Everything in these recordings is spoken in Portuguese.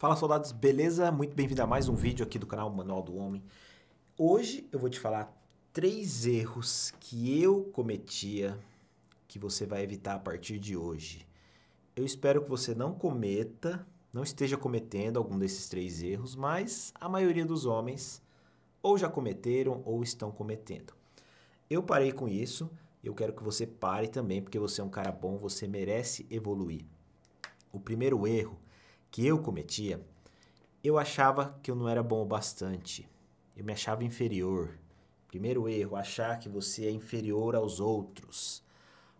Fala soldados, beleza? Muito bem-vindo a mais um vídeo aqui do canal Manual do Homem. Hoje eu vou te falar três erros que eu cometia que você vai evitar a partir de hoje. Eu espero que você não cometa, não esteja cometendo algum desses três erros, mas a maioria dos homens ou já cometeram ou estão cometendo. Eu parei com isso, eu quero que você pare também, porque você é um cara bom, você merece evoluir. O primeiro erro que eu cometia, eu achava que eu não era bom o bastante. Eu me achava inferior. Primeiro erro, achar que você é inferior aos outros.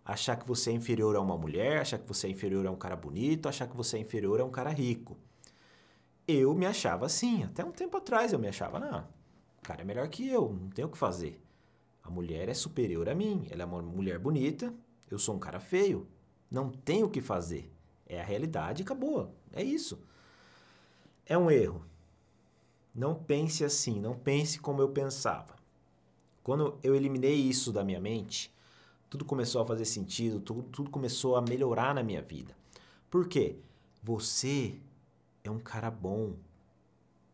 Achar que você é inferior a uma mulher, achar que você é inferior a um cara bonito, achar que você é inferior a um cara rico. Eu me achava assim. Até um tempo atrás eu me achava, não, o cara é melhor que eu, não tem o que fazer. A mulher é superior a mim, ela é uma mulher bonita, eu sou um cara feio, não tem o que fazer. É a realidade e acabou. É isso. É um erro. Não pense assim, não pense como eu pensava. Quando eu eliminei isso da minha mente, tudo começou a fazer sentido, tudo, tudo começou a melhorar na minha vida. Por quê? Você é um cara bom.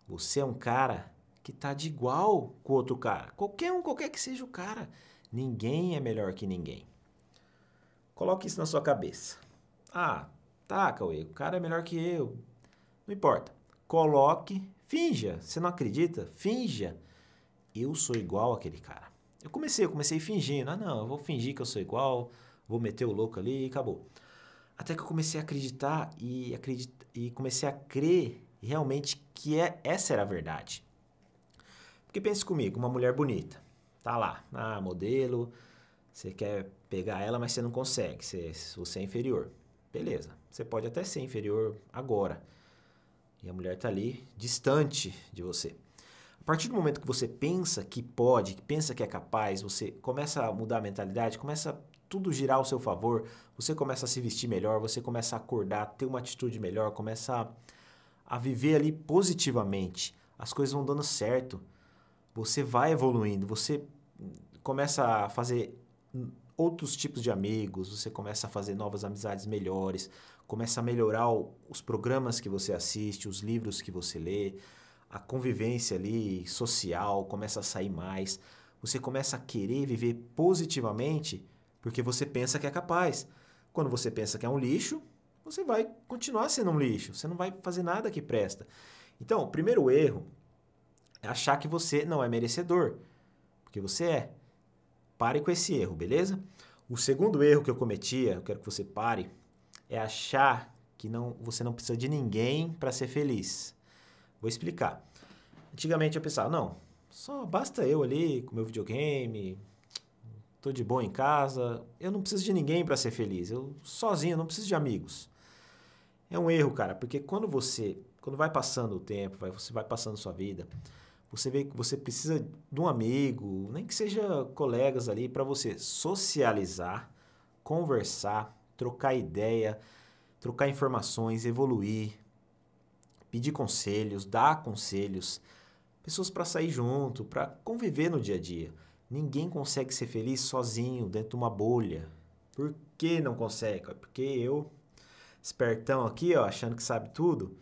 Você é um cara que tá de igual com outro cara. Qualquer um, qualquer que seja o cara. Ninguém é melhor que ninguém. Coloque isso na sua cabeça. Ah, Tá, Cauê, o cara é melhor que eu. Não importa. Coloque, finja. Você não acredita? Finja. Eu sou igual aquele cara. Eu comecei, eu comecei fingindo. Ah, não, eu vou fingir que eu sou igual, vou meter o louco ali e acabou. Até que eu comecei a acreditar e, acredita, e comecei a crer realmente que é, essa era a verdade. Porque pense comigo, uma mulher bonita, tá lá, ah, modelo, você quer pegar ela, mas você não consegue, você, você é inferior. Beleza, você pode até ser inferior agora. E a mulher está ali distante de você. A partir do momento que você pensa que pode, que pensa que é capaz, você começa a mudar a mentalidade, começa a tudo girar ao seu favor, você começa a se vestir melhor, você começa a acordar, ter uma atitude melhor, começa a, a viver ali positivamente. As coisas vão dando certo. Você vai evoluindo, você começa a fazer outros tipos de amigos, você começa a fazer novas amizades melhores, começa a melhorar o, os programas que você assiste, os livros que você lê, a convivência ali social começa a sair mais. Você começa a querer viver positivamente porque você pensa que é capaz. Quando você pensa que é um lixo, você vai continuar sendo um lixo, você não vai fazer nada que presta. Então, o primeiro erro é achar que você não é merecedor, porque você é. Pare com esse erro, beleza? O segundo erro que eu cometia, eu quero que você pare, é achar que não, você não precisa de ninguém para ser feliz. Vou explicar. Antigamente eu pensava, não, só basta eu ali com meu videogame, tô de boa em casa, eu não preciso de ninguém para ser feliz, eu sozinho, não preciso de amigos. É um erro, cara, porque quando você, quando vai passando o tempo, vai, você vai passando sua vida, você vê que você precisa de um amigo, nem que seja colegas ali, para você socializar, conversar, trocar ideia, trocar informações, evoluir, pedir conselhos, dar conselhos, pessoas para sair junto, para conviver no dia a dia. Ninguém consegue ser feliz sozinho, dentro de uma bolha. Por que não consegue? Porque eu, espertão aqui, ó, achando que sabe tudo,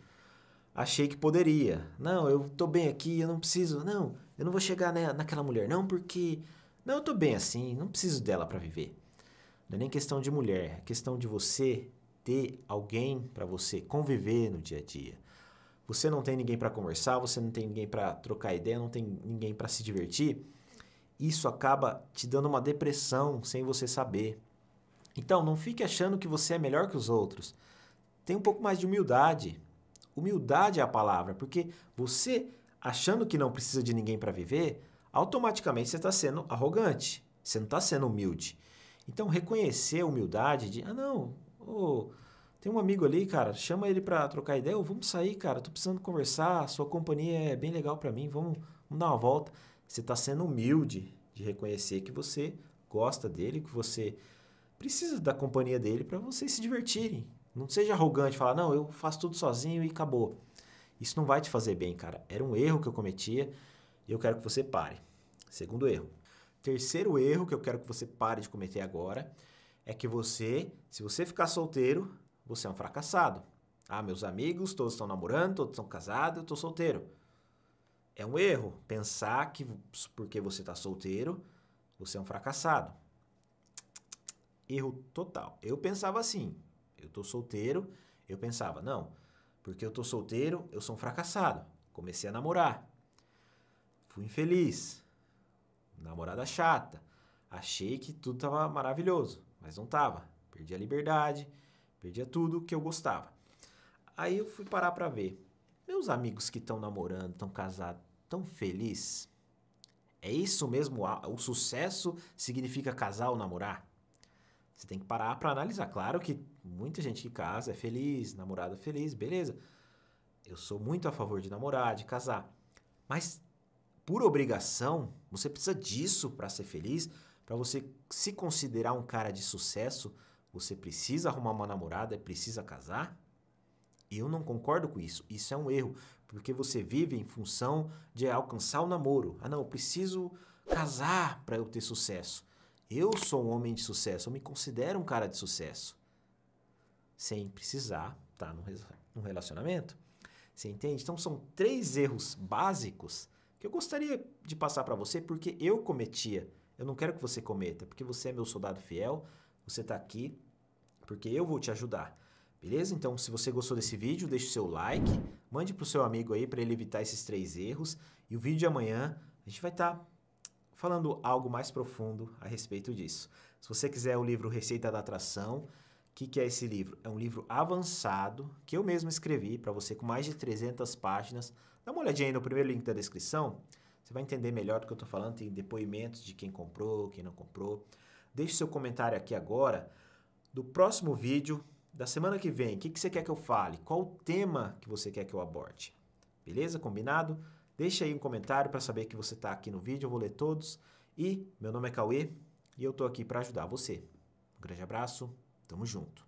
achei que poderia. Não, eu tô bem aqui, eu não preciso. Não, eu não vou chegar naquela mulher, não, porque. Não, eu tô bem assim, não preciso dela para viver. Não é nem questão de mulher, é questão de você ter alguém para você conviver no dia a dia. Você não tem ninguém para conversar, você não tem ninguém para trocar ideia, não tem ninguém para se divertir. Isso acaba te dando uma depressão sem você saber. Então, não fique achando que você é melhor que os outros. Tem um pouco mais de humildade, Humildade é a palavra, porque você achando que não precisa de ninguém para viver, automaticamente você está sendo arrogante, você não está sendo humilde. Então, reconhecer a humildade de, ah, não, oh, tem um amigo ali, cara, chama ele para trocar ideia, oh, vamos sair, cara, estou precisando conversar, sua companhia é bem legal para mim, vamos, vamos, dar uma volta. Você está sendo humilde de reconhecer que você gosta dele, que você precisa da companhia dele para vocês se divertirem. Não seja arrogante, falar, não, eu faço tudo sozinho e acabou. Isso não vai te fazer bem, cara. Era um erro que eu cometia e eu quero que você pare. Segundo erro. Terceiro erro que eu quero que você pare de cometer agora é que você, se você ficar solteiro, você é um fracassado. Ah, meus amigos, todos estão namorando, todos estão casados, eu estou solteiro. É um erro pensar que porque você está solteiro, você é um fracassado. Erro total. Eu pensava assim, tô solteiro, eu pensava, não, porque eu tô solteiro, eu sou um fracassado. Comecei a namorar. Fui infeliz. Namorada chata. Achei que tudo tava maravilhoso, mas não tava. Perdi a liberdade, perdia tudo que eu gostava. Aí eu fui parar para ver. Meus amigos que estão namorando, estão casados, tão feliz. É isso mesmo? O sucesso significa casar ou namorar? Você tem que parar para analisar. Claro que muita gente que casa é feliz, namorada é feliz, beleza. Eu sou muito a favor de namorar, de casar. Mas por obrigação, você precisa disso para ser feliz, para você se considerar um cara de sucesso, você precisa arrumar uma namorada, é precisa casar? Eu não concordo com isso. Isso é um erro, porque você vive em função de alcançar o namoro. Ah, não, eu preciso casar para eu ter sucesso. Eu sou um homem de sucesso, eu me considero um cara de sucesso. Sem precisar tá estar num relacionamento. Você entende? Então são três erros básicos que eu gostaria de passar para você porque eu cometia. Eu não quero que você cometa, porque você é meu soldado fiel, você está aqui porque eu vou te ajudar. Beleza? Então, se você gostou desse vídeo, deixe o seu like, mande para o seu amigo aí para ele evitar esses três erros. E o vídeo de amanhã a gente vai estar tá falando algo mais profundo a respeito disso. Se você quiser o livro Receita da Atração, o que, que é esse livro? É um livro avançado que eu mesmo escrevi para você com mais de 300 páginas. Dá uma olhadinha aí no primeiro link da descrição, você vai entender melhor do que eu estou falando. Tem depoimentos de quem comprou, quem não comprou. Deixe seu comentário aqui agora do próximo vídeo da semana que vem. O que, que você quer que eu fale? Qual o tema que você quer que eu aborde? Beleza? Combinado? Deixe aí um comentário para saber que você está aqui no vídeo, eu vou ler todos. E meu nome é Cauê e eu estou aqui para ajudar você. Um grande abraço, tamo junto.